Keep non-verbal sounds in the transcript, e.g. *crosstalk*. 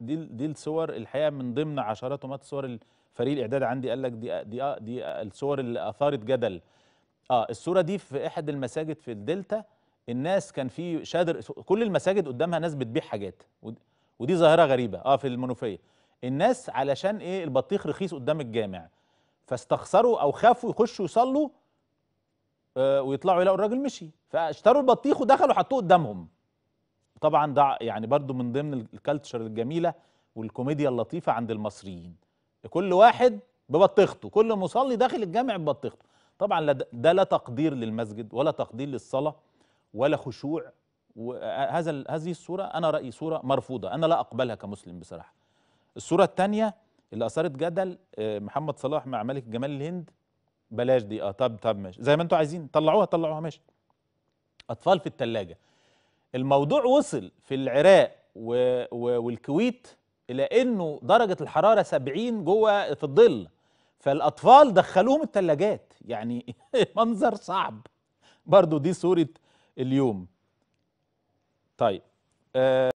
دي دي الصور الحقيقه من ضمن عشرات ومئات الصور فريق الاعداد عندي قال لك دي دي دي الصور اللي اثارت جدل اه الصوره دي في احد المساجد في الدلتا الناس كان في شادر كل المساجد قدامها ناس بتبيع حاجات ودي ظاهره غريبه اه في المنوفيه الناس علشان ايه البطيخ رخيص قدام الجامع فاستخسروا او خافوا يخشوا يصلوا آه ويطلعوا يلاقوا الراجل مشي فاشتروا البطيخ ودخلوا حطوه قدامهم طبعا ده يعني برضو من ضمن الكالتشر الجميله والكوميديا اللطيفه عند المصريين كل واحد ببطيخته كل مصلي داخل الجامع ببطيخته طبعا ده لا تقدير للمسجد ولا تقدير للصلاه ولا خشوع وهذا آه، هذه الصوره انا رايي صوره مرفوضه انا لا اقبلها كمسلم بصراحه الصوره الثانيه اللي اثارت جدل آه، محمد صلاح مع ملك جمال الهند بلاش دي اه طب طب ماشي زي ما انتوا عايزين طلعوها طلعوها ماشي اطفال في الثلاجه الموضوع وصل في العراق و... و... والكويت الى انه درجه الحراره 70 جوه في الظل فالاطفال دخلوهم التلاجات يعني *laughs* منظر صعب برضو دي صوره اليوم طيب آه